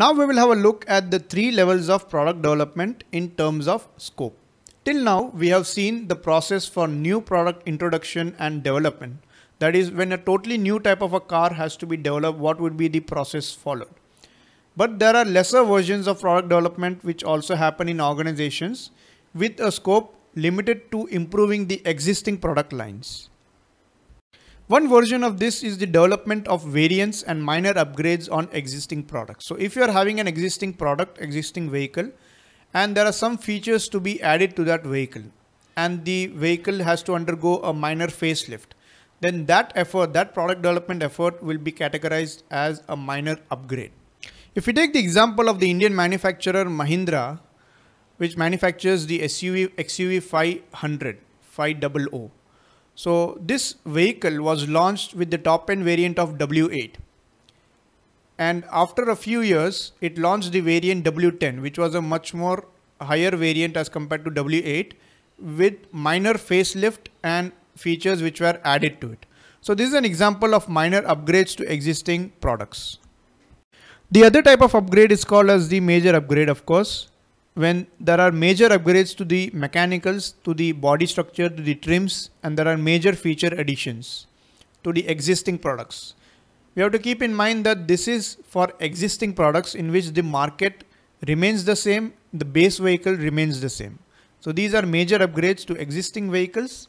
Now we will have a look at the three levels of product development in terms of scope. Till now, we have seen the process for new product introduction and development. That is when a totally new type of a car has to be developed, what would be the process followed? But there are lesser versions of product development which also happen in organizations with a scope limited to improving the existing product lines. One version of this is the development of variants and minor upgrades on existing products. So if you're having an existing product, existing vehicle, and there are some features to be added to that vehicle, and the vehicle has to undergo a minor facelift, then that effort, that product development effort will be categorized as a minor upgrade. If we take the example of the Indian manufacturer Mahindra, which manufactures the SUV XUV 500, 500, so this vehicle was launched with the top end variant of W8. And after a few years, it launched the variant W10, which was a much more higher variant as compared to W8 with minor facelift and features which were added to it. So this is an example of minor upgrades to existing products. The other type of upgrade is called as the major upgrade, of course when there are major upgrades to the mechanicals, to the body structure, to the trims, and there are major feature additions to the existing products. We have to keep in mind that this is for existing products in which the market remains the same, the base vehicle remains the same. So these are major upgrades to existing vehicles.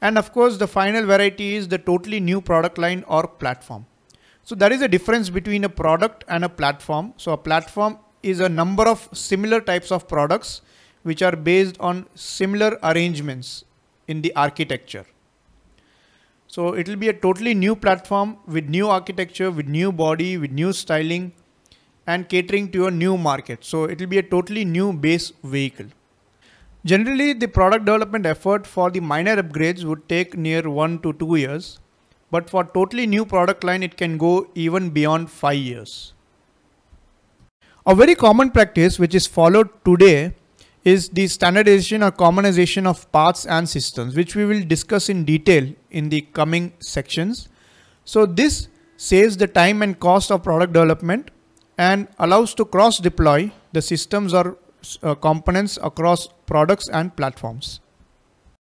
And of course, the final variety is the totally new product line or platform. So there is a difference between a product and a platform. So a platform is a number of similar types of products which are based on similar arrangements in the architecture. So it will be a totally new platform with new architecture, with new body, with new styling and catering to a new market. So it will be a totally new base vehicle. Generally, the product development effort for the minor upgrades would take near 1 to 2 years, but for totally new product line, it can go even beyond 5 years. A very common practice which is followed today is the standardization or commonization of paths and systems, which we will discuss in detail in the coming sections. So this saves the time and cost of product development and allows to cross deploy the systems or uh, components across products and platforms.